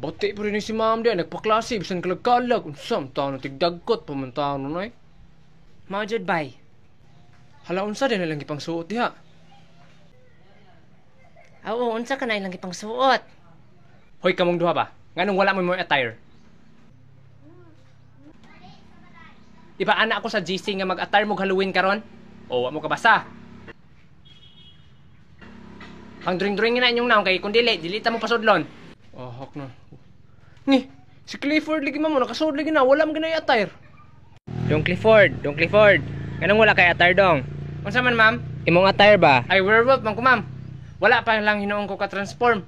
Bati pa rin ni si ma'am diyan, nagpaklase, bisan kalagkalag. Unsam, tao ng tigdagkot, pamantahan nun ay. Majad bay. Hala, unsa din nalang ipang suot diha. Oo, unsa ka na ilang ipang suot. Hoy, kamong duha ba? Nganong wala mo mo attire? Iba anak ko sa GC nga mag-attire mo Halloween karon. O, oh, wa mo ka basa. Pang dring-dring na inyong naon kay kun dili, dilita mo pasodlon. Oh, hok na. Ni, si Clifford lagi mo, nakasood lagi na, wala mga attire. Dong Clifford, Dong Clifford. Ganang wala kay attire dong. Unsa man ma'am? Imong attire ba? Ay werewolf man ko ma'am. Wala pa lang hinuon ko ka-transform.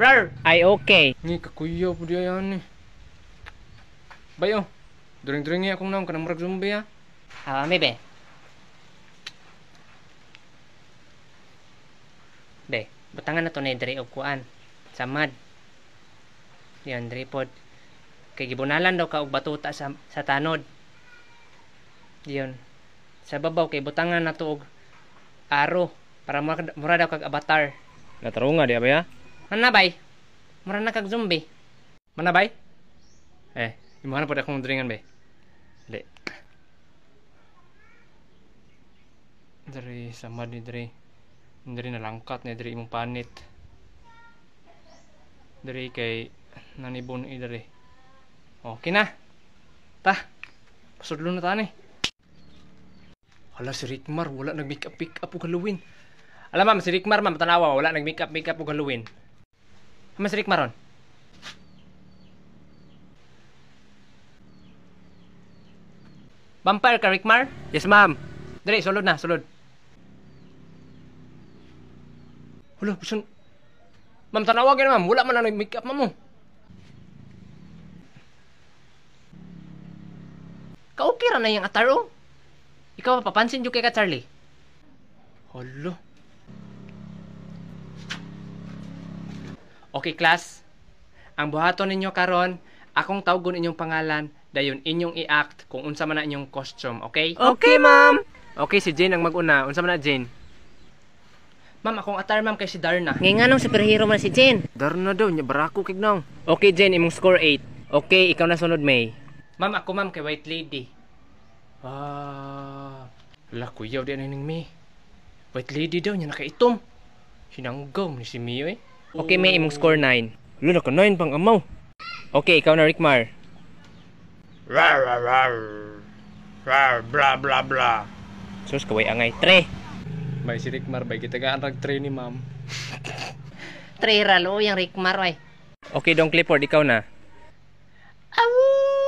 Rar! Ay okay. Ni kakuya po di ayan ni. Bayo, during-during niya akong naam kanang murag zombie ha. Ah. ah, may be. butangan na to na diri of kuan. Sa mad. Yan, tripod. Kay gibunalan daw ka og batuta sa, sa tanod. Yun. Sa babaw kay butangan na to og aro para mura, mura daw kag avatar. Natarunga di abay ha? Mana bay? Mura na kag zombie. Mana bay? Eh, gimana pada akong dringan bay. Di. Dari sama ni dari. Dari nalangkat ni dri imong panit. dri kay nanibon idere okay na ta pasudlo na tani hala si Rickmar wala nag make up pick up o galawin alam ma'am si Rickmar ma'am tanawa wala nag make up make up o galawin ma'am si Rickmar ron Vampire ka, Rickmar? Yes, ma'am. Dali, sulod na, sulod. Hala, bisan. Ma'am, gyud ma'am. Wala man nag make up ma'am mo. Oh. Kaukira na yung ataro. Ikaw, papansin yung kay ka, Charlie. Holo. Okay, class. Ang buhaton ninyo karon, akong tawgon inyong pangalan, dayon inyong i-act kung unsa man inyong costume, okay? Okay, ma'am. Okay, si Jane ang maguna. Unsa man na, Jane? Ma'am, akong atar ma'am kay si Darna. Ngayon nga nung superhero man si Jane. Darna daw, niya barako kig Okay, Jane, imong score 8. Okay, ikaw na sunod, May. Ma'am, ako ma'am, kay White Lady. Ah, wala kuyaw din ning mi. White Lady daw niya nakaitom. Sinanggaw ni si Mio eh. Okay, may imong score 9. Wala ka 9 pang amaw. Okay, ikaw na Rickmar. Rar, rar, rar. Rar, bla, bla, bla. Sus, kaway angay. 3. Bay si Rickmar, bay kita ka rag 3 ni ma'am. 3 ralo yung Rickmar, ay. Okay, Don Clifford, ikaw na. Awoo!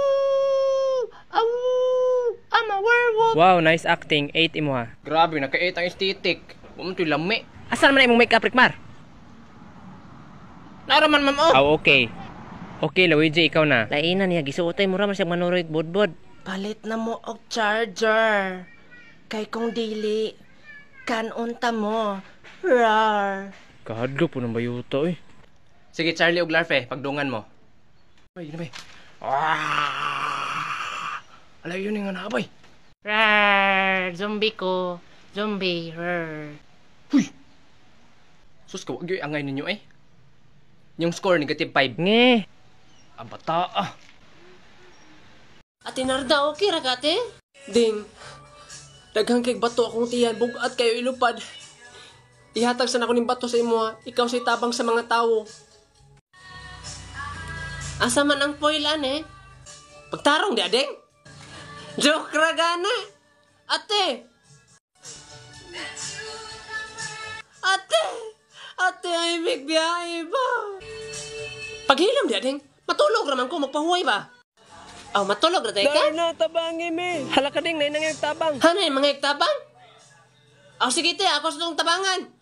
werewolf. Wow, nice acting. 8 imo ha. Grabe, naka-8 ang aesthetic. Huwag mo lami. Asal man imong make-up, Rikmar? Naraman, man oh. Oh, okay. Okay, Luigi, ikaw na. Lainan niya, gisuotay mo raman siyang manoroid bodbod. Palit na mo og charger. Kay kung dili, kanunta mo. Rar. Kahadlo po ng bayuto eh. Sige, Charlie og Larfe, pagdungan mo. Ay, yun na ba? Ah! Alay, yun nga na, abay. Rar, zombie ko. Zombie, rar. Huy! Sus ka, wag yung angay ninyo eh. Yung score, negative 5. Nge! Ang bata ah. Ate Narda, okay ra Ding. Daghang kay bato akong tiyan, bugat kayo ilupad. Ihatag sa ko ning bato sa imo, ah. ikaw sa tabang sa mga tao. Asa man ang foil ane? Eh? Pagtarong di ading? Ah, Joke ra gana. Ate! Ate! Ate, ay migbiyahe ba? Paghilom, di, ding. Matulog raman ko, magpahuway ba? Oh, matulog ra teka. ka? na, tabang imi. Hala ka ding, nainang tabang. Hanay, mga tabang? Oh, sige te, ako sa tong tabangan.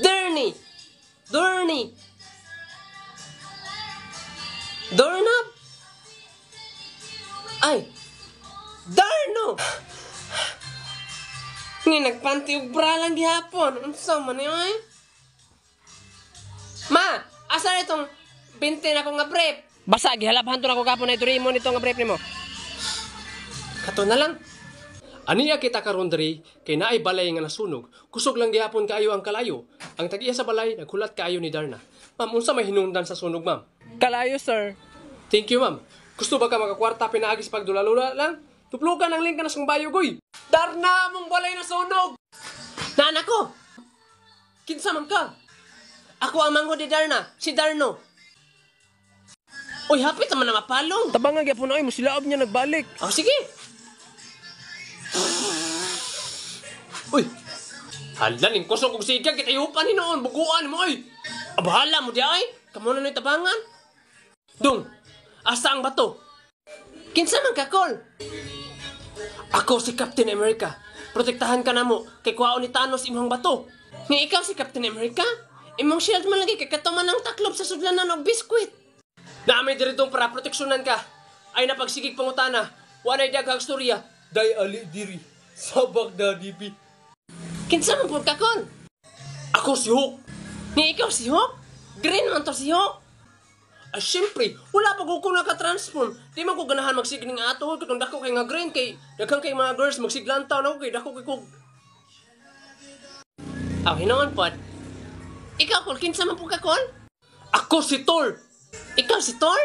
Journey. Journey. Doorknob? Ay! Darno! Nga nagpanti og bra lang gihapon. Unsa man ni ay? Ma, asa itong binti na ko nga brief? Basa gihalabhan to na ko kapon na ito rin mo nito nga brief nimo. Kato na lang. Aniya kita karon diri kay naay balay nga nasunog. Kusog lang gihapon kayo ang kalayo. Ang tagiya sa balay naghulat kayo ni Darna. Ma'am, unsa may hinungdan sa sunog, ma'am? Kalayo, sir. Thank you, ma'am. Gusto ba ka makakwarta pinaagi sa pagdulalula lang? Tuplugan ang link ka na sang bayo, goy. Darna mong balay na sunog. Nana ko. Kinsa man ka? Ako ang mangho ni Darna, si Darno. Uy, hapit naman na mapalong. Tabang nga gyapon ay mo silaob niya nagbalik. Oh, sige. Uy! Hala, ning kusog kong sigang kita yupan ni noon, buguan mo ay! Abahala mo di ay! Kamu na tabangan! Dung! Asa ang bato? Kinsa man ka, kakol? Ako si Captain America. Protektahan ka na mo kay kuwao ni Thanos imong bato. Nga ikaw si Captain America? Imong shield man lagi kay katuman ang taklob sa sudlanan og biskwit. Dami diritong para proteksyonan ka. Ay napagsigig pangutana. Wala'y daghang storya day ali diri sa Bagdadibi. Kinsa man pud kakon? Ako si Hawk. Ni ikaw si Hawk? Green man to si Hawk. Ah, syempre, wala pa ko kung nakatransform. Di man ko ganahan magsigning ato. Kung dako kay nga green, kay daghang kay mga girls, magsiglantaw na ko kay dako kay kog. Aw, hinoon pod. Ikaw, kung kinsa man po kakon? Ako si Thor! Ikaw si Thor?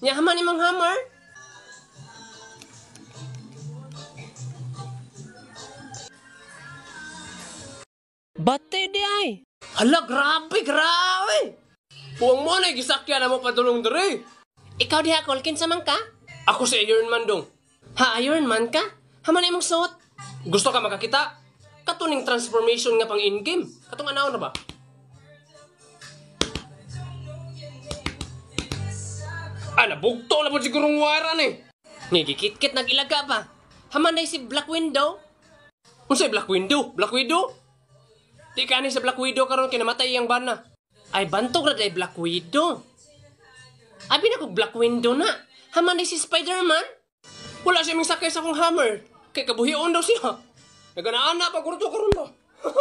Niya haman imong hammer? Bate di ay! Hala, grabe, grabe! Puwang mo na, gisakya na mo patulong dere. Ikaw diha, Colkin, sa man ka? Ako si Iron Man dong. Ha, Iron Man ka? Haman imong suot. Gusto ka makakita? Katuning transformation nga pang in-game. Katong anaw na ba? Ana, ah, bugto na po sigurong waran eh. Nigikit-kit nagilaga pa. Haman na si Black Window. Unsay Black Window? Black Widow? Di kani sa Black Widow karon kinamatay namatay bana. Ay bantog ra day Black Widow. Abi na ko Black Widow na. Haman ni si Spider-Man. Wala siya ming sakay sa kong hammer. Kay kabuhion daw siya. Naganaan na pag kurto karon ba.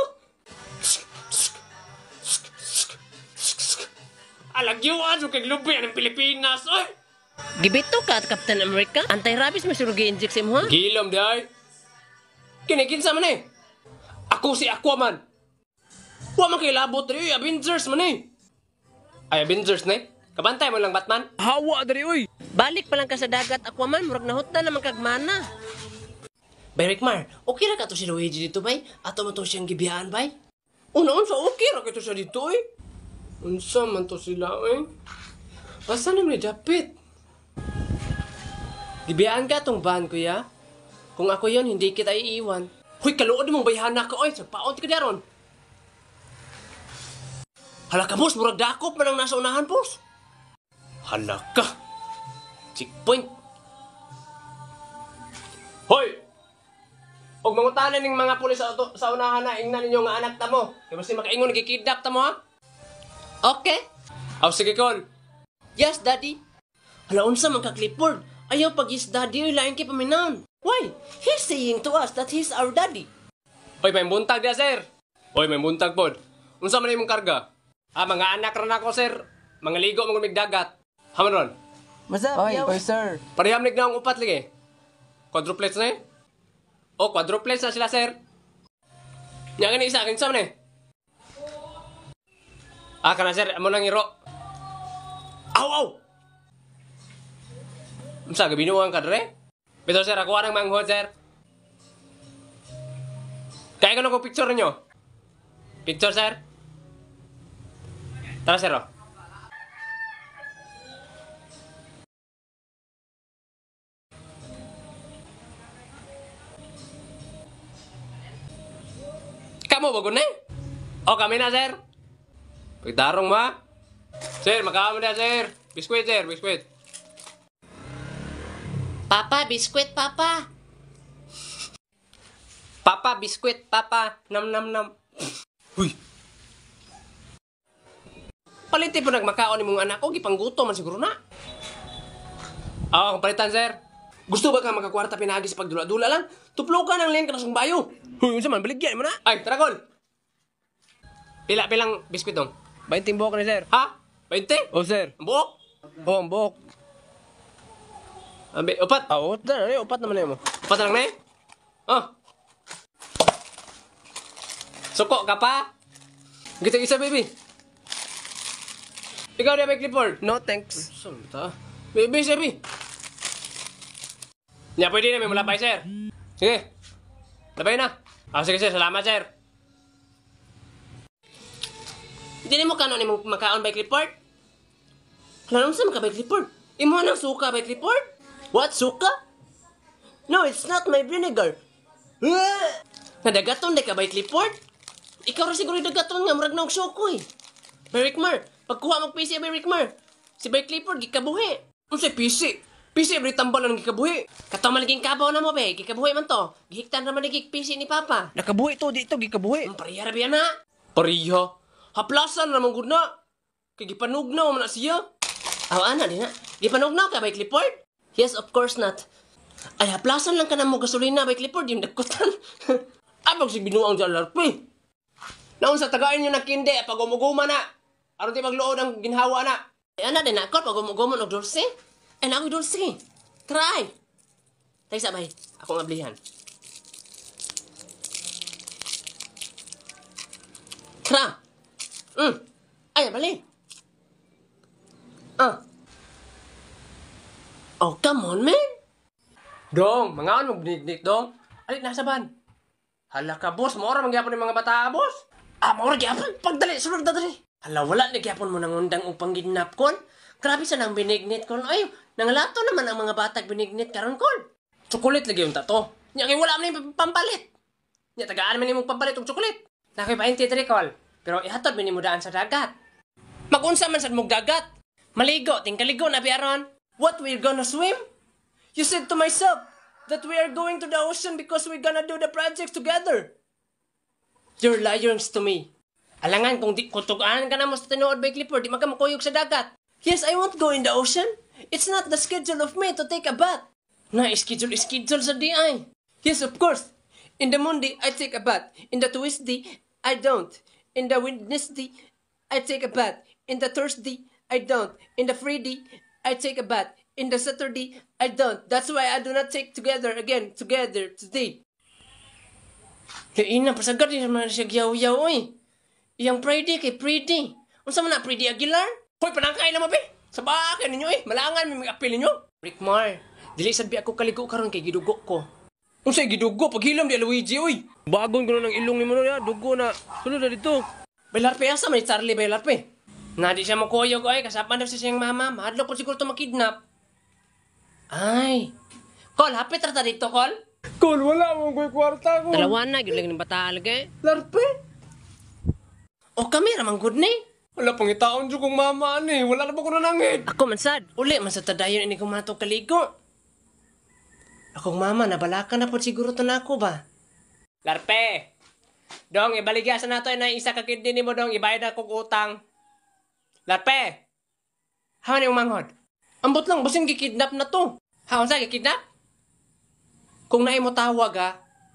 Alagyo aso kay lubi ang Pilipinas. Oy. Gibito ka at Captain America? Antay rabis may surugi inject sa imo ha? Gilom, day. Kinikinsa man eh. Ako si Aquaman. Wa man kay labot diri Avengers man eh. Ay Avengers na eh. Kabantay mo lang Batman. Hawa diri oy. Balik pa lang ka sa dagat Aquaman, murag nahot na naman kagmana. Bay Rikmar, okay ra ka to si Luigi dito bay? Ato man to siyang gibihaan bay? Unaon unsa, okay ra ka to siya dito eh. Unsa man to sila eh? Asa na may dapit? Gibiyaan ka tong ban, kuya. Kung ako yon hindi kita iiwan. Huy, kaluod mong bayhana ko, oy. Sa paon ka daron. Halaka, ka, boss. Murag dakop man ang nasa unahan, boss. Hala ka. Checkpoint. Hoy! Og mangutana ning mga pulis sa, auto, sa unahan na, ingnan ninyo nga anak ta mo. Kaya si makaingon, gikidnap ta mo, ha? Okay. Aw, sige, Col. Yes, Daddy. Hala, unsa man ka clipboard. Ayaw pag his daddy, lain kay paminaon. Why? He's saying to us that he's our daddy. Hoy, may buntag na, sir. Hoy, may buntag pod. Unsa man imong karga? Ah, mga anak ron ako, sir. Mga ligo, mga migdagat. Haman ron. What's up, Oy, yo? sir. Parihamlik na ang upat lagi. Eh. Quadruplets na eh. O, oh, quadruplets na sila, sir. Yang ini isa, kinsa man eh. Ah, kana sir, amo nang iro. Aw, aw! Masa, gabinuang ka dre? Bito, sir, ako anang manghod, sir. Kaya ko na ko picture nyo. Picture, sir. Trasero. Kamu bagus nih. Oh, kami Kita arung ma. Sir, makakamu na, sir. Biskuit, sir, biskuit. Papa, biskuit, papa. Papa, biskuit, papa. Nam, nam, nam. Hui. Paliti eh, po nagmakaon ni mong anak ko, gipangguto man siguro na. Oo, oh, palitan sir. Gusto ba ka makakwarta pinagi sa pagdula-dula lang? Tuplo ka ng len ka na sumbayo. Huy, unsa man, baligyan mo na. Ay, taragol. Pila pilang biskwit dong? 20 buhok ni sir. Ha? 20? Oo, oh, sir. Ang buhok? Oo, oh, ang buhok. Ambe, upat? Oo, oh, sir. Ay, upat naman na mo. Upat lang na eh? Oh. Suko ka pa? Gito isa, baby. Ikaw na may clipboard? No, thanks. Salta. Baby, sabi. Niya, pwede na. May mula pa, eh, sir. Sige. Labay na. Ah, sige, sir. Salamat, sir. Hindi mo kanon ni mo makaon bike report? Lanong sa maka bike report? Imo nang suka bike report? What, suka? No, it's not my vinegar. Nadagaton na ka bike report? Ikaw rin siguro yung dagaton nga murag na og syoko eh. Merrick Mark, Pagkuha mag PC every week mar. Si Bay Clifford, gikabuhi. Unsay PC? PC every tambalan ng gikabuhi. Katama lagi kabaw na mo, be. Gikabuhi man to. Gihiktan naman lagi PC ni Papa. Nakabuhi to, dito, gikabuhi. Ang pariya rabi na. Pariya? Haplasan na naman gud na. Kay gipanog na man na siya. Aw, ana, di na. Gipanog na ka, Bay Clifford? Yes, of course not. Ay, haplasan lang ka na mo gasolina, Bay Clifford. Yung dagkutan. Abag si binuang dyan, larpe. Naun sa tagain nyo na kinde, pag umuguma na. Aron di magluod ang ginhawa na. E ana din ako pag gumugumon og dulce. Ana eh, na og dulce. Try. Tay sabay, ako nga blihan. Kra. Mm. Ay, bali. Ah. Oh, come on, man. Dong, mga ano biniknik dong? Alit nasa ban. Hala ka, boss. Mora mangyapon ng mga bata, boss. Ah, mora gyapon. Pagdali, sunod na dali. Hala, wala na gyapon mo nang undang upang gidnap kon. Grabe sa nang binignit kon. Ay, nangalato naman ang mga batag binignit karon kon. Chocolate lagi yung tato. Nya kay wala man ni pampalit. Nya tagaan man imong pambalit og chocolate. Nakoy pa inti tricol. Pero ihatod man nimo daan sa dagat. Magunsa man sad mo dagat. Maligo ting kaligo na biaron. What we're gonna swim? You said to myself that we are going to the ocean because we're gonna do the projects together. You're lying to me. Alangan kung di kutugaan ka na mas tinuod by Clipper, di magkamakuyog sa dagat. Yes, I won't go in the ocean. It's not the schedule of me to take a bath. Na schedule schedule sa DI. Yes, of course. In the Monday, I take a bath. In the Tuesday, I don't. In the Wednesday, I take a bath. In the Thursday, I don't. In the Friday, I take a bath. In the Saturday, I don't. That's why I do not take together again, together, today. Kaya ina, pasagad niya siya gyaw-yaw, eh. Iyang Freddy kay Freddy. Unsa man na Freddy Aguilar? Hoy, panangkay na mabi. Sa baka ninyo eh. Malangan may apil ninyo. Rickmar, dili sad bi ako kaligo karon kay gidugo ko. Unsay gidugo paghilom di Luigi oy. Bagon ko na ng ilong ni mo ya, dugo na. Sulod na dito. Baylar pe asa may Charlie Baylar pe. di siya makuyog oy, kasapan daw siya siyang mama. Mahadlok ko siguro to makidnap. Ay. Kol, hapit rata dito, Kol. Kol, wala mong ko'y kwarta ko. Dalawa na, gilang ni bata alagay. Larpe? O kami ramang good ni. Wala pang itaon dyan kong mama, ani. Eh. Wala na ba ko na nangit? Ako man sad. Uli man sa ini kong matong kaligo. Akong mama, nabalaka na po siguro to na ako ba? Larpe! Dong, ibaligya sa nato na isa ka ni mo dong, ibayad akong utang. Larpe! Hawa ni umanghod. Ambot lang, basin gikidnap na to. Hawan sa gikidnap? Kung naay mo tawag ha,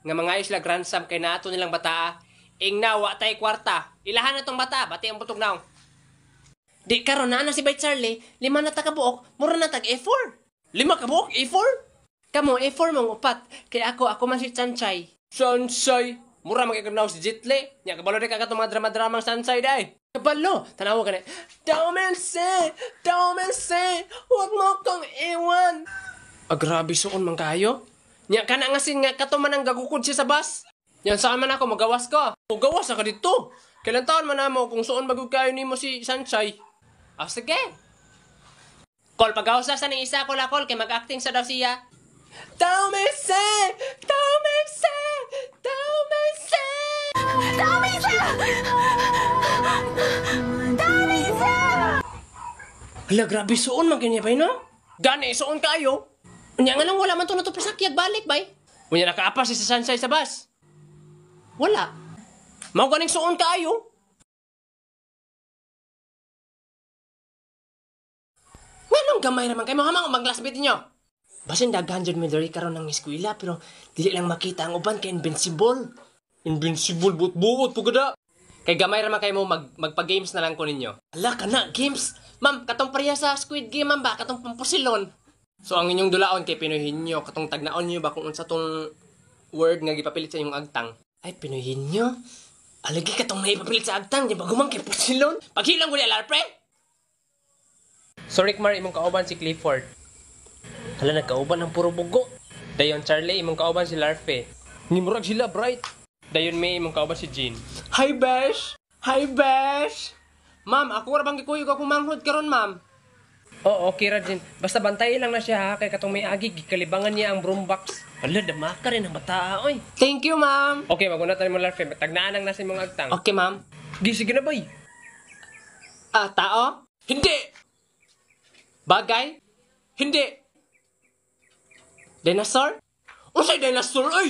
nga mga isla grand kay nato nilang bataa, Ing nawa tay kwarta. Ilahan na tong bata, bati ang butog naong. Di karon na si Bay Charlie, lima na ta mura na tag A4. Lima kabuok, A4? Kamo, A4 mong upat, kay ako, ako man si Chanchay. Chanchay? Mura magkaganaw si Jitle. Nya kabalo rin kagatong mga drama-dramang Chanchay day. Kabalo, tanawa ka na. Daumense! Daumense! Huwag mo kong iwan! Ah, grabe suon man kayo. Nya ka na nga sin nga katuman ang gagukod siya sa bus. Yan saan man ako magawas ka. O gawas ako dito. Kailan taon man namo kung suon bagog kayo nimo si Sanchay. Ah, sige. Kol, pagawas sa ning isa ko la kol kay mag-acting sa daw siya. Tell me say, tell me say, tell me say. Tell me se! Tao me se! Hala, grabe suon man kanya bay no? Gani, suon kayo. Unya nga lang wala man to natupasakyag balik bay. Unya nakaapas si Sanchay sa bus. Wala. Mao ganing suon kaayo. Nganong gamay naman kay mo hamang maglasbit niyo. Basin daghan jud mi diri karon ng eskwela pero dili lang makita ang uban kay invincible. Invincible buot-buot pugada. Kay gamay ra man kay mo mag magpa-games na lang ko ninyo. Ala kana games. Ma'am, katong pareha sa Squid Game man ba katong pampusilon. So ang inyong dulaon kay pinuhin niyo katong tagnaon niyo ba kung unsa tong word nga gipapilit sa imong agtang. Ay, pinuhin nyo? Alagi ka tong naipapilit sa agtang, di ba gumangkay po silon? Paghilang ko ni alarpre! Eh! Mar, imong kauban si Clifford. Hala, nagkauban ang puro bugo. Dayon Charlie, imong kauban si Larpe. Nimurag sila, Bright. Dayon May, imong kauban si Jean. Hi, Besh! Hi, Besh! Ma'am, ako ra bang gikuyog ako manghod karon, ma'am. Oo, okay Rajin. Basta bantay lang na siya ha, kay katong may agi, gikalibangan niya ang broom box. Ala, dama ka rin ang bata, oy. Thank you, ma'am. Okay, maguna tayo mo larfe. Tagnaan lang na si mga agtang. Okay, ma'am. Di, sige na, boy. Ah, tao? Hindi! Bagay? Hindi! Dinosaur? Unsay dinosaur, oy!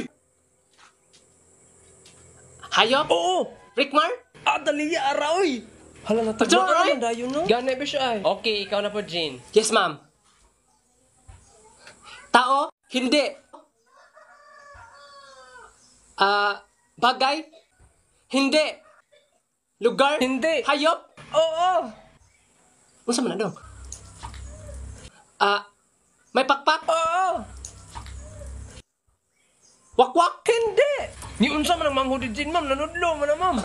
Hayop? Oo! Rickmar? Adali, ah, dali, araw, oy! Hala na tayo. Hala na tayo, no? Gana ba siya ay? Okay, ikaw na po, Jean. Yes, ma'am. Tao? Hindi. Ah, uh, bagay? Hindi. Lugar? Hindi. Hayop? Oo. Unsa man daw? Ah, uh, may pakpak? Oo. Wakwak? Hindi. Ni unsa man ang manghudid din, ma'am? Nanudlo mo na, ma'am.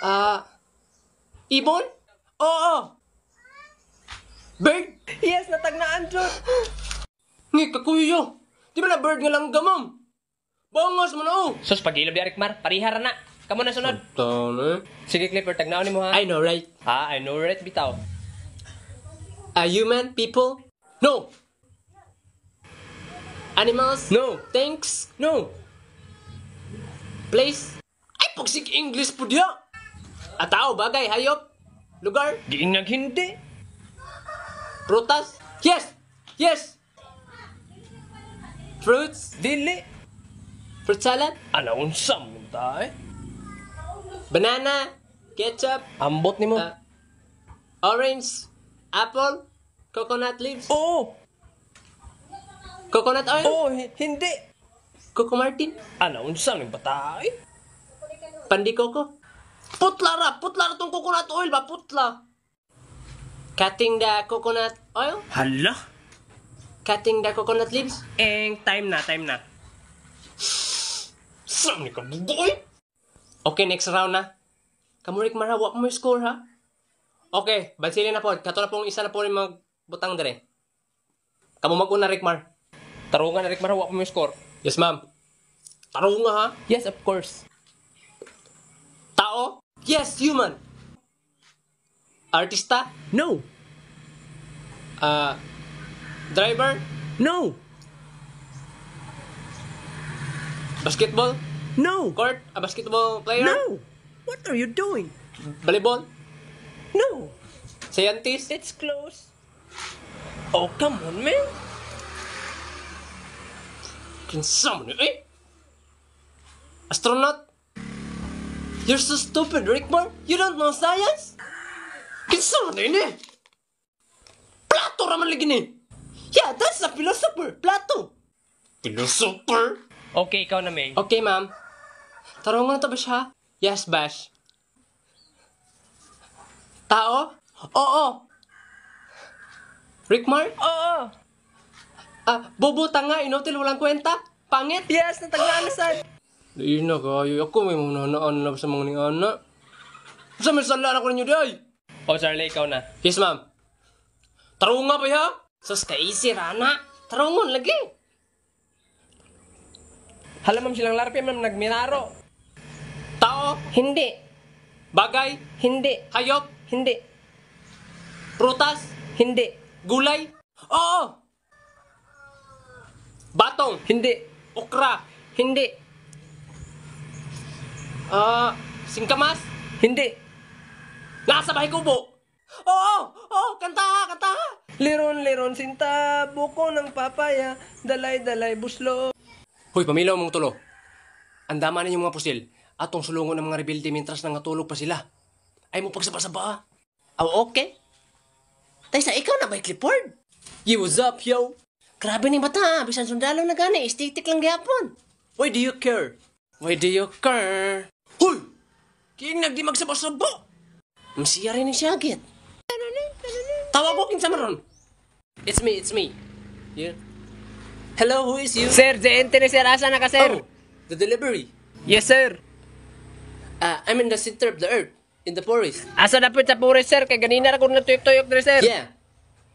Ah, uh, Ibon? Oo! Bird? Yes, natagnaan, Jot! Ngi, kakuyo! Di ba na bird nga lang gamam? Bangas mo na oh! Sus, pag-ilab ni Arikmar, parihara na! Kamu na sunod! Tana. Sige, Clipper, tagnaon ni mo ha? I know, right? Ha, I know, right, bitaw. Are human people? No! Animals? No! Thanks? No! Please? Ay, pagsig English po diya! Atao, bagay, hayop, lugar. Giingag hindi. Prutas. Yes! Yes! Fruits. Dili. Fruit salad. Ano sa munta eh? Banana. Ketchup. Ambot ni mo. Uh, orange. Apple. Coconut leaves. Oo! Oh! Coconut oil. Oo, oh, hi- hindi. Coco Martin. Ano sa munta eh. Pandikoko putla Putlara tong coconut oil ba? Putla! Cutting the coconut oil? Hala! Cutting the coconut leaves? Eh, time na, time na. Saan ni ka Okay, next round na. Kamurik marawa mo yung score, ha? Okay, bansili na po. Kato na pong isa na po yung magbutang dere. Kamu mag-una, Rickmar. Tarungan na, Rickmar. Hawa po mo yung score. Yes, ma'am. Tarungan, ha? Yes, of course. Yes, human. Artista? No. Uh, driver? No. Basketball? No. Court? A basketball player? No. What are you doing? Volleyball? No. Scientist? It's close. Oh, come on, man. Can someone... Eh? Astronaut? You're so stupid, Rickmore! You don't know science? Kinsa man ini? Eh? Plato raman lagi ni! Yeah, that's a philosopher! Plato! Philosopher? Okay, ikaw na, May. Okay, ma'am. Tarong nga to ba ha? Yes, Bash. Tao? Oo! Rickmar? Oo! Ah, bobo tanga, inutil, walang kwenta? Pangit? Yes, natagaanan saan? Dai na kayo ako may mga nanaan na sa mga ning ana. Sa may sala na ko ninyo day. O Charlie ikaw na. Yes ma'am. Tarunga pa ya? Sus ka easy rana. Tarungon lagi. Hala ma'am silang larpi ma'am nagmiraro. Tao? Hindi. Bagay? Hindi. Hayop? Hindi. Prutas? Hindi. Gulay? Oo! Batong? Hindi. Okra? Hindi. Ah, singkamas? Hindi. Nasa bahay kubo. Oo, oo, kanta kanta Liron, liron, sinta, buko ng papaya, dalay, dalay, buslo. Hoy, pamilaw mong tulo. Andaman ninyo mga pusil, atong sulungon ng mga rebelde mintras nangatulog pa sila. Ay mo pagsaba-saba ha. Oh, okay. Tay sa ikaw na ba clipboard? You was up, yo. Grabe ni bata, bisan sundalo na gani, estetik lang gyapon. Why do you care? Why do you care? Hoy! Kining nagdi magsabo-sabo. Masiya rin siya agit. Tawag ko kinsa maron. It's me, it's me. Here. Hello, who is you? Sir, the entry sir. Asa na ka, sir? Oh, the delivery. Yes, sir. Uh, I'm in the center of the earth. In the forest. Asa na po sa forest, sir? Kay ganina ko natuyok-tuyok sir. Yeah.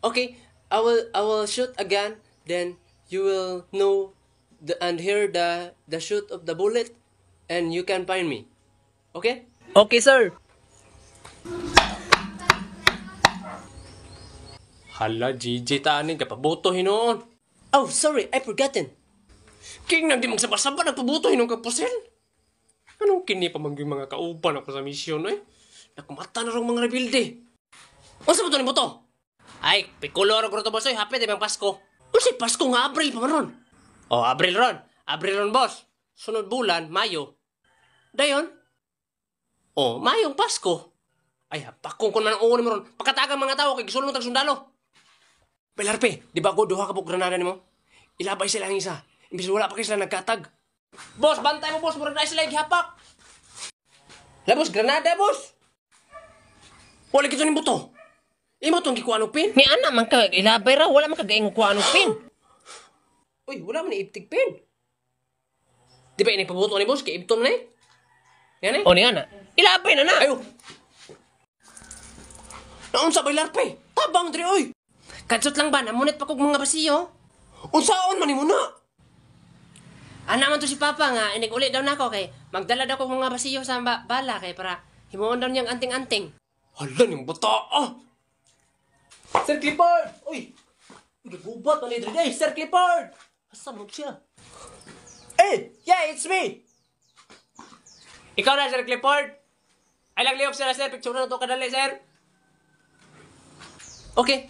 Okay. I will I will shoot again. Then you will know the, and hear the the shoot of the bullet, and you can find me. Okay? Okay, sir. Hala, Gigi, taanin ka. Pabutuhin noon. Oh, sorry. I forgotten. King, nang di magsabasaba, nagpabutuhin noon ka, Pusel. Anong kini pa mangyong mga kauban ako sa misyon, eh? Nakumata na rong mga rebilde. Ano sa ba ni to? Ay, pikulo rin ko ito, boss. Ay, hapit, ibang Pasko. Ano si Pasko nga Abril pa ron? Oh, Abril ron. Abril ron, boss. Sunod bulan, Mayo. Dayon, Oh, mayong Pasko. Ay, pakong ko na ng uwan mo ron. Pagkataga mga tao, kay gisulong tag sundalo. Pelarpe, di ba ko duha ka po granada ni mo? Ilabay sila ang isa. Imbis wala pa kayo sila nagkatag. Boss, bantay mo boss, murag na sila gihapak. Labos, granada boss. Wala kito ni buto. Imo tong gikuan pin. Ni ana man ka ilabay ra, wala man ka gaing kuan pin. Uy, wala man iptik pin. Di ba ini pabuto ni boss kay ibtom na eh? Yan eh? O ni ana. Ilabay na na! Ayo! Naon sa baylar pa Tabang, Dre, oy! Kadsot lang ba? Namunit pa kog mga basiyo? Unsaon man mo na? Ana man to si Papa nga, inig uli daw na nako kay magdala daw ko mga basiyo sa ba- bala kay para himuon daw niyang anting-anting. Hala niyang bata ah! Sir Clifford! Uy! Nagubat man ni Dre, Sir Clifford! Asa mo siya? Eh! Yeah, it's me! Ikaw na, Sir Clifford! Ay lang layoff sila sir, picture na to kadali sir. Okay.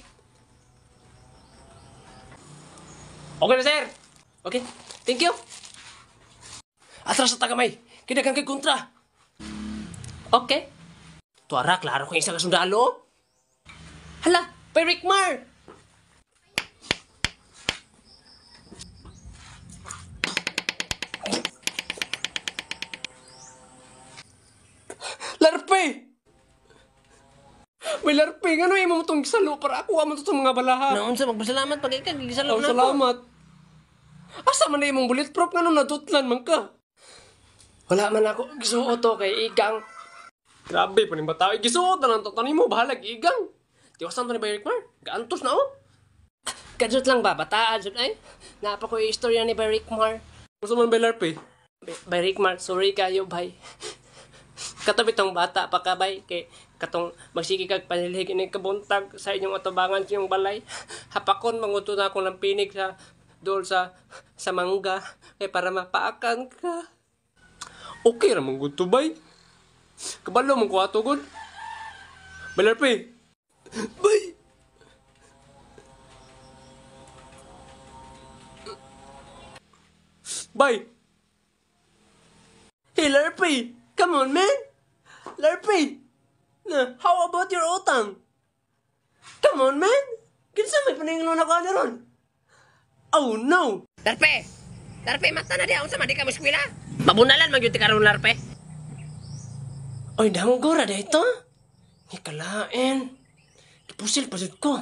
Okay na sir. Okay. Thank you. Atras sa tagamay. Kinagang kay kontra. Okay. Tuara, klaro ko isang sundalo. Hala, Perikmar! larpe! Eh. May larpe nga no, imo mo tong Ako para akuha sa mga balaha. Naon sa magpasalamat pag ikaw gisalo oh, na salamat. Asa man na imong bulletproof nga no, natutlan man ka. Wala man ako gisuot to kay igang. Grabe pa ning bataw gisuot na lang to tanimo bahalag igang. Tiwasan to ni Bayrick Mar. Gaantos na oh. Kadjot lang ba bataan jud ay. Napa ko istorya ni Bayrick Mar. Gusto man ba larpe? Bayrick Mar, sorry kayo, bye katabi tong bata pa kabay kay katong magsige kag panilhig ini kabuntag sa inyong atubangan sa inyong balay hapakon manguto na ako ng pinig sa dol sa sa mangga kay para mapaakan ka okay ra man gud kabalo man ko ato gud balar pe bay bay Hilar P! Come on, man! Larpy! How about your utang? Come on, man! Kinsa may paningilon ako ano ron? Oh, no! Larpe! Larpe, mata na di ako sa madi ka mo eskwela. Pabunalan magyuti ka ron, Larpe. Oy, damong gora dito. Nikalain. Ipusil pa ko.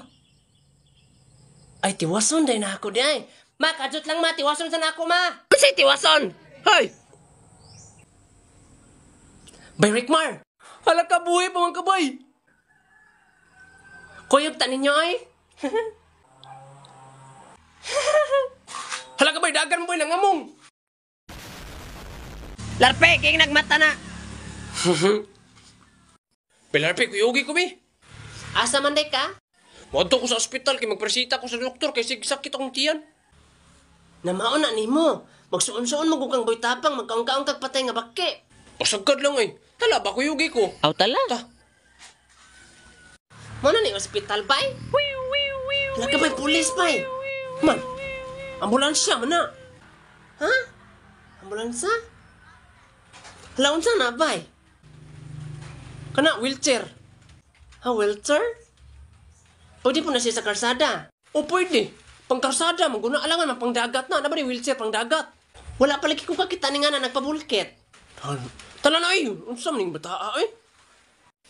Ay, tiwason dahil na ako di ay. Ma, kajot lang ma, tiwason sa na ako ma. Kasi tiwason! Hoy! Bay Rickmar! Hala ka buhay pa mga kabay! Kuyog tanin nyo ay! Hala ka bay, dagan mo yung nangamong! Larpe, king nagmata na! Pilarpe, kuyugi ko mi! Asa man day ka? Mwadto ko sa ospital kay magpresita ko sa doktor kay sig sakit akong tiyan. Namaon na nimo. Magsuon-suon mo boy tapang magkaong-kaong kag patay nga bakke. Pasagkad lang ay. Eh. Tala ba kuyugi ko? Aw tala. Ta. Mano ni ospital ba eh? Wala ka ba'y pulis ba eh? Man, ambulansya man na. Ha? Ambulansya? Hala, sa na ba eh? Kana wheelchair. Ha, wheelchair? Pwede po na siya sa karsada. O pwede. Pangkarsada, maguna alangan ng pangdagat na. Ano ba ni wheelchair, pangdagat? Wala palagi ko kakita ni nga na nagpabulkit. Ano? Tala na ay, unsa maning bata ay?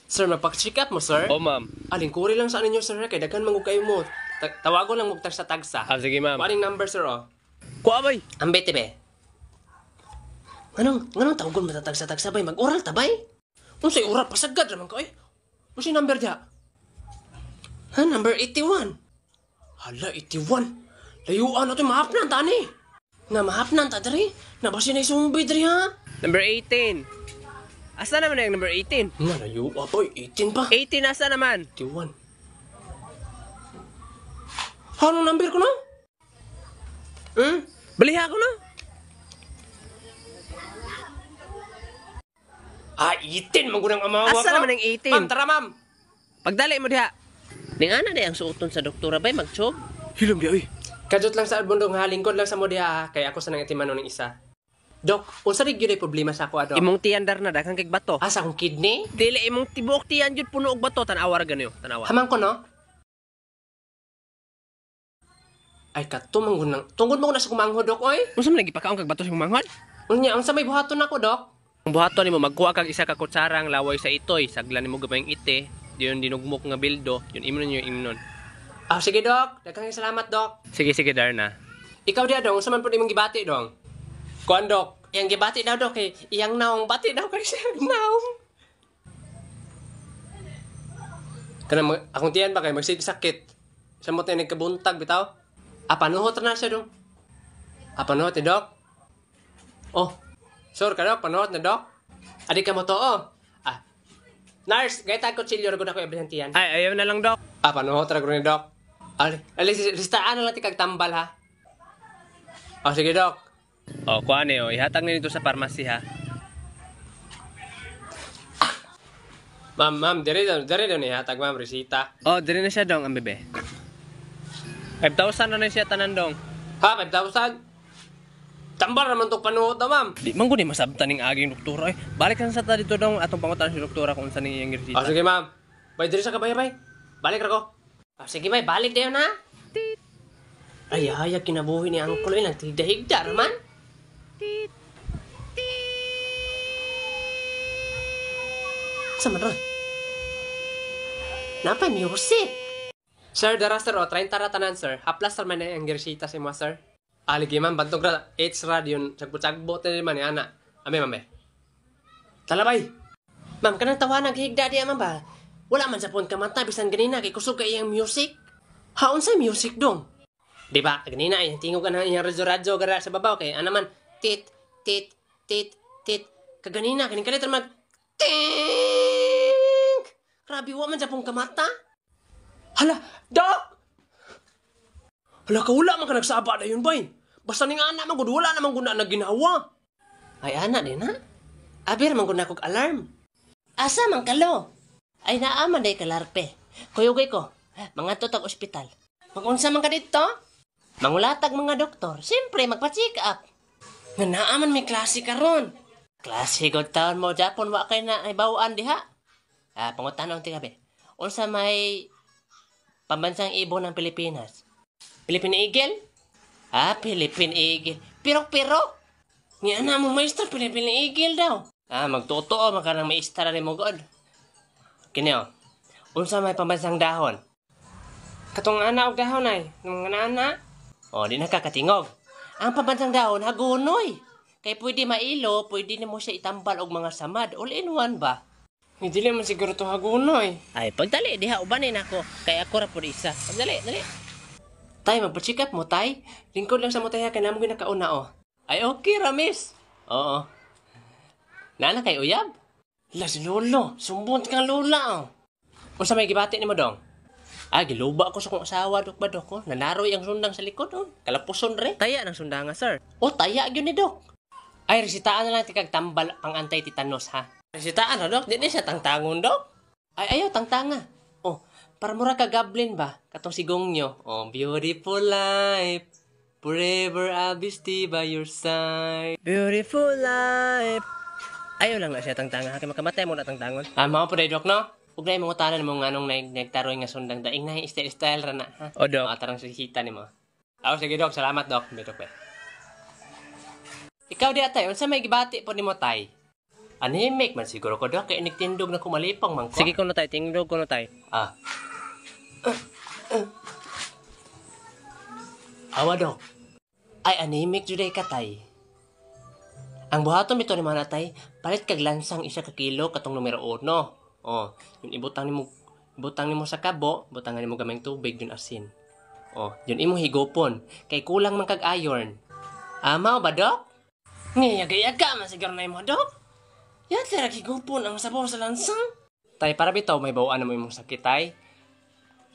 Sir, magpa-check up mo, sir? Oh, ma'am. Aling kuri lang sa ninyo, sir, kay daghan man kayo mo. Ta- tawago lang mo sa tagsa. Ah, sige, ma'am. Paling number, sir, oh. Kuha bay. Ang bete be. Nganong, nganong tawagon matatagsa tagsa bay? Mag-oral ta bay? Unsay oral pasagad raman ko ay. Unsa number dia? Ha, number 81. Hala, 81. Layuan na ito, mahapnan ta ni. Na mahapnan ta, Dari. Nabasi na isumbi, Dari, ha? Number 18. Asa naman na yung number 18? Nga, layo pa po. 18 pa. 18 asa naman? 21. Anong number ko na? Hmm? Baliha ko na? Ah, 18. Magunang amawa ko. Asa naman yung 18? Ma'am, tara ma'am. Pagdali mo diha. Ning ana di ang suoton sa doktora bay magchob. Hilom di oy. Kajot lang sa albundong halingkod lang sa mo diha kay ako sa nang itimanon ng isa. Dok, unsa rig gyud problema sa ako adok? Ah, imong tiandar na daghang kag bato. Asa ah, akong kidney? Dili imong tibuok tiyan jud puno og bato tan-awa ra ganyo, tan Hamang ko no? Ay katumang gunang. Tungod mo ko na sa kumanghod dok oy. Unsa man nagipakaon kag bato sa kumanghod? Unya, unsa may buhaton ako dok? Ang buhaton mo, magkuha kag isa ka kutsarang laway sa itoy, saglan nimo gapayng ite, diyon dinugmok nga bildo, yun imnon yung imnon. Ah, sige dok. Daghang salamat dok. Sige sige Darna. Ikaw dia dong, unsa man pud imong gibati dong? Kondok, yang gebatik batik dah dok, yang naung batik dah kali naung. Karena aku tiyan pakai masih sakit. semut ini kebuntag bitaw. Apa nuho ternak siya dong? Apa nuho dok? Oh, sur ka dok, panuhot na dok? Adik kamu mo oh. Ah. Nurse, gaya tayo cili orang ako ibigyan tiyan. Ay, ayaw na lang dok. Apa nuho ragun ni dok? Ali, Ali, listaan na lang tikag tambal ha. Oh, sige dok. Oh, kuha kuane oh, Ihatag ihatang nito sa farmasi ha. Ma'am, ma'am, dari dong, dari dong ya, tag mam resita. Oh, dari na siya dong, ang bebe. 5,000 na na siya tanan dong. Ha, 5,000? Tambar naman itong panuot na, ma'am. Di ma'am, kundi masabta masabtan ng aging doktora eh. Balik na sa ta dito dong, atong pangutan si doktora kung saan niyang resita. Oh, sige ma'am. Bay, dari sa kabay, bay. Balik ra ko. Oh, ah, sige bay, balik tayo ha? Ay, ay, kinabuhi ni Angkol. Ay, nagtidahigda, man. Tit! Tit! Sama ron. Napa music? Sir, dara sir, o, oh, train tara tanan sir. Haplas tar man eh, ang gersita si mo sir. Aligi man, bantog ra, H radio, sagbo-sagbo tayo man ni eh, ana. Ame, mame. Eh. Talabay! Ma'am, kanang tawanan higda di man ba? Wala man sa ka kamanta, bisan ganina, kay kusog ka iyang music. Haon sa music dong? Di ba, ganina, ay tingog ka na iyang radyo-radyo gara sa babaw, kay anaman, tit, tit, tit, tit. Kaganina, kaning kalitar mag tink! Grabe, wa man japong kamata. Hala, da! Hala, kaula man ka nagsaba na yun, bay. Basta ni nga anak man, wala naman guna na ginawa. Ay, anak din, ha? Abir man guna kog alarm. Asa man kalo? Ay, naaman day kalarpe. Kuyugay ko, mga tutag ospital. Magunsa man ka dito? Mangulatag mga doktor, siyempre magpa-check up. Nga naaman may klase karon. Klase god taon mo Japon wa kay na ibawaan diha. Ah, pangutanong ti gabi. Unsa may pambansang ibon ng Pilipinas? Philippine Eagle? Ah, Philippine Eagle. Pirok-pirok. Nga na mo maestro Philippine Eagle daw. Ah, magtotoo maka nang maestra ni mo god. Kinyo. Oh. Unsa may pambansang dahon? Katong ana og dahon ay, nung ana. Oh, di nakakatingog. Ang pamantang daon, hagunoy. Kay pwede mailo, pwede nimo siya itambal og mga samad. All in one ba? Hindi naman siguro to hagunoy. Ay, pagdali, diha ubanin ako. Kay ako ra pud isa. Pagdali, dali. Tay, magpa-check up mo, tay. Lingkod lang sa mo tayo, kaya namin nakauna, oh. Ay, okay ra, miss. Oo. Nana kay Uyab? La, si Lolo. Sumbon ka, Lola, oh. Unsa may gibati ni mo, dong? Ah, giluba ako sa kong asawa, Dok ba, Dok? Oh, nanaroy ang sundang sa likod, oh. Kalapuson re. Taya ng sundanga, sir. Oh, taya yun ni Dok. Ay, resitaan na lang tikag tambal pang antay titanos, ha? Resitaan na, Dok? Di, di siya tangtangon, Dok? Ay, ayaw, tangtanga. Oh, para mura ka goblin ba? Katong sigong nyo. Oh, beautiful life. Forever I'll be still by your side. Beautiful life. Ayaw lang na siya tangtanga. Kaya makamatay mo na tangtangon. Ah, mga po, Dok, no? Ug mo imong utanan mo nga nung nagtaroy nga sundang daing na style style ra na. Ha? O dok. Atarang sisita mo. Aw sige dok, salamat dok. Dito pa. Ikaw di atay, unsa may gibati po ni mo, tay? Anemic man siguro ko dok kay nagtindog na kumalipang man ko. Sige ko na tay, tindog ko na tay. Ah. Awa dok. Ay anemic juday ka tay. Ang buhaton ito ni mo, Tay, palit kag lansang isa ka kilo katong numero 1. Oh, yun ibutang nimo ibutang nimo sa kabo, butang nimo gamay tubig yun asin. Oh, yun imo higopon kay kulang man kag iron. Amaw ah, ba dok? Ngiyagayaga man sigar na imo dok. Yan tira higopon ang sabaw sa lansang. Tay para bitaw may bawaan na mo imong sakit tay.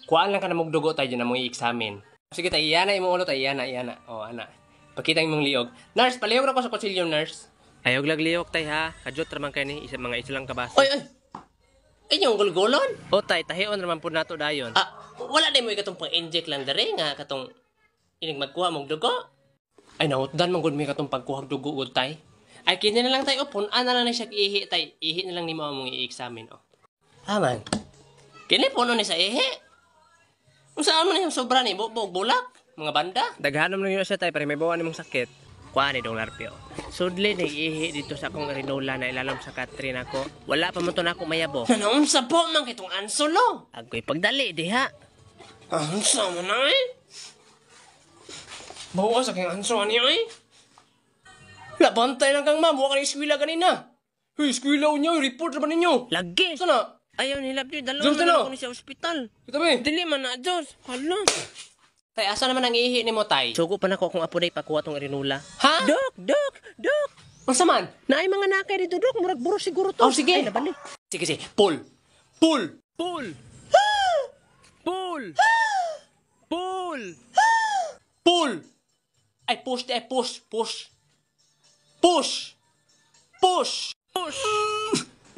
Kuan lang ka na mugdugo tay na mo i-examine. Sige tay iyana imong ulo tay iyana iyana. Oh ana. Pakita imong liog. Nurse, palihog ra ko sa konsilyo nurse. Ayog lag liyok tay ha. Kadyot ra man kay ni isa mga isa lang kabasa. Oy oy. Inyong gulgulon? O tay, tahion naman po nato dayon. Ah, wala na mo ikatong pang-inject lang dere nga katong inig magkuha mong dugo. Ay nautdan mong gud mi katong pagkuha dugo ug tay. Ay kini na lang tay upon ana ah, na lang siya ihi tay. Ihi na lang ni mo mong i-examine oh. Ah, Aman. Kini puno ni sa ihi. Unsa na yung sobra ni bubog bulak mga banda? Daghanom lang yun siya tay para may bawa nimong sakit kuha ni dollar pio. Sudli nag-ihi dito sa akong rinola na ilalom sa Katrin ako. Wala pa man to na ako mayabo. Nanaon sa po man kitong ansolo? Agoy pagdali diha. Ansa mo na eh? Bawa sa kang anso ani ay? Eh. Labantay lang kang ma'am, huwag ka ng eskwila kanina. Hey, eskwila niyo, report naman ninyo. Lagi. Sana? Ayaw nilap niyo, dalawa na lang ako ni sa ospital. Kitabi. Eh. Dili man na, Diyos. Hala. Tay, asa naman ang ihi ni mo, tay? Sugo pa na ko kung apo na ipakuha tong rinula. Ha? Dok! Dok! Dok! Unsa man? Naay mga nakay dito, Dok. Murag buro siguro to. Oh, sige. Ay, nabalik. Sige, sige. Pull! Pull! Pull! Pull! Pull! Pull! Ay, push! Ay, push! Push! Push! Push! Push!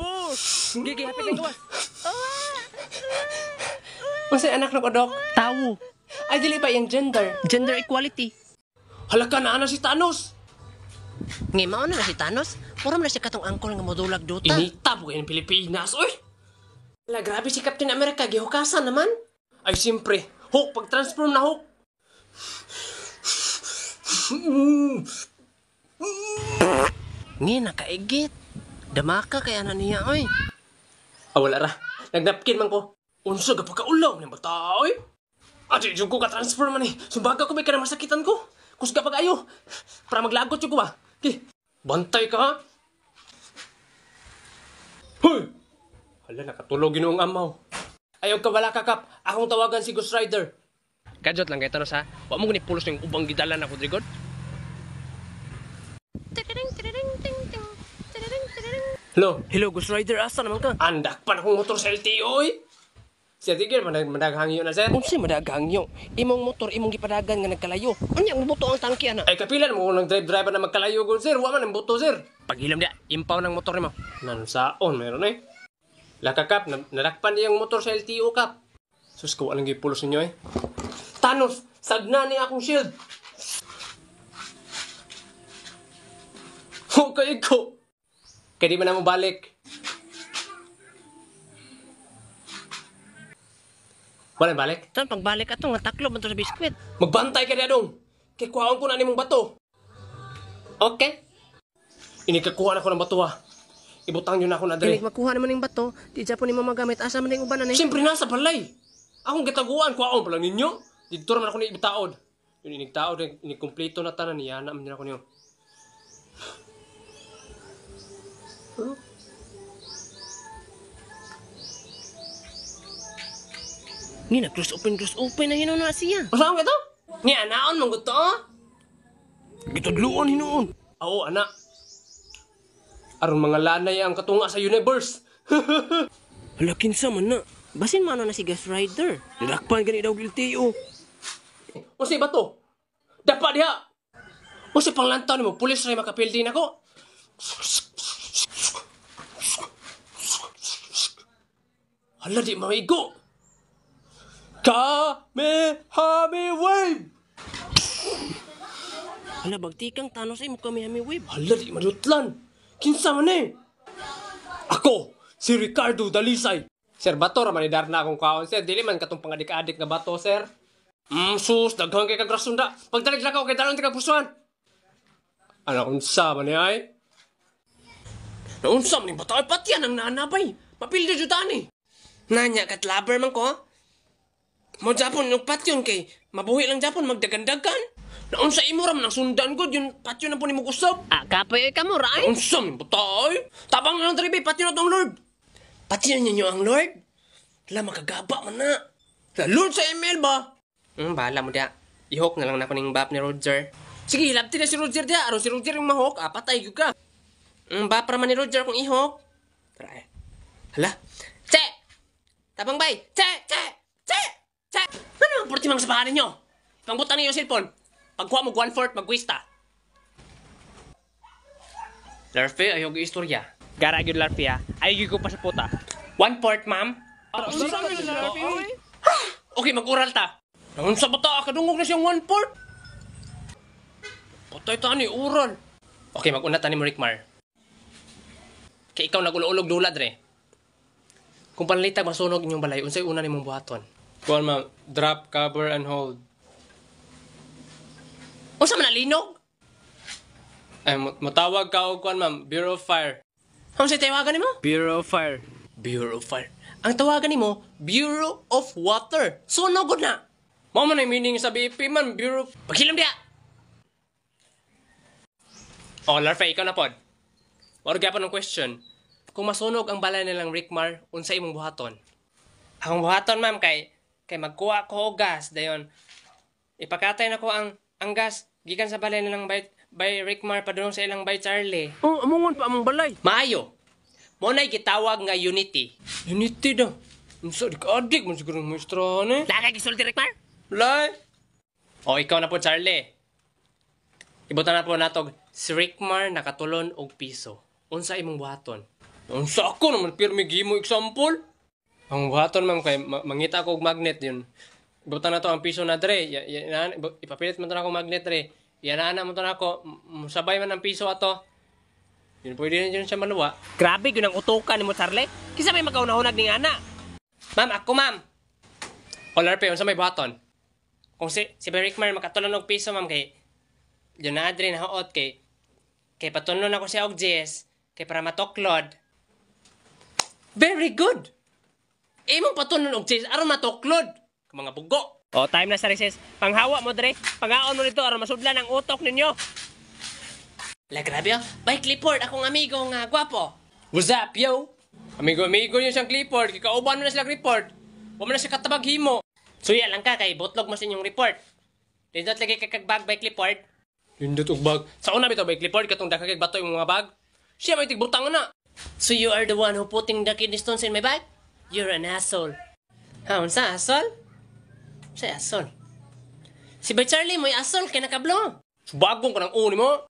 Push! Gigi, hapit na gawas. Masay anak na ko, Dok. Tawo. Ay, dili ba yung gender? Gender equality. Halaka na na si Thanos. Ngay mao na si Thanos. Puram na si katong angkol nga modulag duta. Inita mo yung Pilipinas, oy! La grabe si Captain America. Gihukasan naman. Ay, simpre. Hook, pag-transform na Hulk. Ngi, nakaigit. Damaka kaya na niya, oy. Awala ah, ra. Nagnapkin man ko. Unsa ka pagkaulaw ni bata, oy. Ate, yung ko ka-transfer man eh. Sumbaga ko may ka masakitan ko. Kus pag-ayo. Para maglagot yung ko ba. Ki, bantay ka ha? Hoy! Hala, nakatulog yun ang amaw. Oh. Ayaw ka wala ka, Kap. Akong tawagan si Ghost Rider. Gadget lang kayo tanos ha. Huwag mo kunipulos yung ubang gidala na kudrigod. Hello? Hello, Ghost Rider. Asa naman ka? Andak pa na kong motor sa LTO eh. Siya tigil, manag madaghangyo na, sir. Unsi madaghangyo? Imong motor, imong gipadagan nga nagkalayo. Unya Anya, buto ang tangki, ana. Ay, kapilan mo nang drive-driver na magkalayo, gol, sir. Wa man ang buto, sir. Pagilam dia, impaw ng motor mo. Nansaon, meron eh. Lakakap, narakpan niya ang motor sa LTO, kap. Sus, ko, anong gipulos ninyo, eh. Thanos, sagna niya akong shield. Okay, ko. Kaya man mo balik. Wala balik? Tan, pagbalik atong nga taklo man sa biskwit. Magbantay ka dong. Kay kuhaon ko na nimong bato. Okay. Inikakuha na ko ng bato ha. Ah. Ibutang niyo na ako na dre. Kinig makuha naman ng bato, di dyan po ni magamit. Asa man yung uban na ni? Siyempre nasa balay. Akong gitaguan, ko pa lang ninyo. Dito naman ako ni ibitaod. Yun inigtaod, inikumpleto na tanan niya. na din ako niyo. Huh? Ni na cross open cross open na hinuon ano, na siya. Asa ka to? Ni anaon mong gusto? Oh. Gitudluon hinuon. Oo ana. Aron mga lanay ang katunga sa universe. Hala kinsa man na. Basin mano na si Gas Rider. Dilakpan gani daw guilty o. Oh. O si bato. Dapat diha. O si panglantaw ni mo pulis ray makapildi nako. Hala di maigo. Kamehame Wave! Hala, bagtikang Thanos ay Kamehame Wave. Hala, di manutlan. Kinsa man eh. Ako, si Ricardo Dalisay. Sir, bato raman na akong kaon, sir. Dili man katong pangadik-adik na bato, sir. Mm, sus, daghang kay kag rasunda. Pagdalig lakaw kay dalon tika pusuan. Ano unsa man ni eh, ay? Naunsa man ni bataw patian ang nanabay. Mapilde jud ani. Nanya katlaber man ko. Mo Japon yung patyon kay mabuhi lang Japon magdagandagan. Naon sa imo ram nang sundan gud yun patyon na po nimo kusab. Ah, kapoy ka mo ray. Unsa eh. min butoy? Tabang lang tribi patyon na tong Lord. Patyon ninyo ang Lord. La makagaba man na. Sa Lord sa email ba? Hmm, bahala mo dia. Ihok na lang na kuning ning bap ni Roger. Sige, hilabti na si Roger dia. Aro si Roger yung mahok. Ah, patay gyud ka. Ang hmm, bap ra man ni Roger kung ihok. Tara. Eh. Hala. Che! Tabang bay! Che! Che! Che! Sa, ano ang porti mga sabahanin nyo? Pangbutan niyo yung cellphone. Pagkuha mo, one-fourth, magwista. Larfi, ayaw ko istorya. Gara yun, Larfi, ha? Ah. Ayaw ko pa sa puta. One-fourth, ma'am? Okay, mag-ural ta. Nangon sa bata, Akadungog na siyang one-fourth. Patay ta ni ural. Okay, mag-una ta ni Rickmar. Kay ikaw nag-ulog-ulog dulad, re. Kung panalitag masunog inyong balay, unsay una ni mong buhaton. Kuan ma'am, drop, cover, and hold. Unsa man nalinog? Ay, eh, mat- matawag ka og kuan ma'am, Bureau of Fire. Unsa tawagan nimo? Bureau of Fire. Bureau of Fire. Ang tawagan nimo, Bureau of Water. So, no good na. Mao man ang meaning sa BP man, Bureau. of- Paghilam dia. Oh, Larfa, ikaw na pod. Wala gyapon ang question. Kung masunog ang balay nilang Rickmar, unsa imong buhaton? Ang buhaton ma'am kay Kay magkuha ko og gas dayon. Ipakatay nako ang ang gas gikan sa balay na lang bay by Rickmar padulong sa ilang by Charlie. Oh, amungon pa among balay. Maayo. Mo nay gitawag nga unity. Unity daw. Unsa dik adik mo siguro muestra ni. Lagay gisulti Rickmar? Lay. O ikaw na po Charlie. Ibutan na po natog si Rickmar nakatulon og piso. Unsa imong buhaton? Unsa ako naman pirmi gimo example? Ang buhaton ma'am kay ma- mangita ko og magnet yun. Buta na to ang piso na dre. Ya- ya- na- ipapilit man to na ako magnet dre. Yanana mo to na ako. M- Sabay man ang piso ato. Yun pwede na yun siya maluwa. Grabe, yun ang utukan ni mo, Charlie. Kisa may magkaunahunag ni Ana. Ma'am, ako ma'am. Olar pa yun sa may buhaton. Kung si, si Berikmar makatulan og piso ma'am kay yun na dre na haot kay kay patunlon ako siya og JS kay para matoklod. Very good! Imong patunon og cheese aron matuklod ka mga bugo. Oh, time na sa recess. Panghawa mo, Dre. Pangaon mo nito aron masudlan ang utok ninyo. La grabe, oh. clipboard Clifford, akong amigo nga gwapo. What's up, yo? Amigo-amigo yun siyang clipboard. Kikauban mo na sila report. Huwag mo na siya katabag himo. Suya lang ka kay butlog mo sa inyong report. Lindot lagi kag bag by Clifford. Lindot og bag. Sa una bitaw by clipboard katong dakag bato imong mga bag. Siya may tigbutang na. So you are the one who putting the kidney stones in my bag? You're an asshole. Ha, unsa asshole? Unsa asshole? Si ba Charlie mo'y asshole kay nakablo? Subagong ka ng uni mo.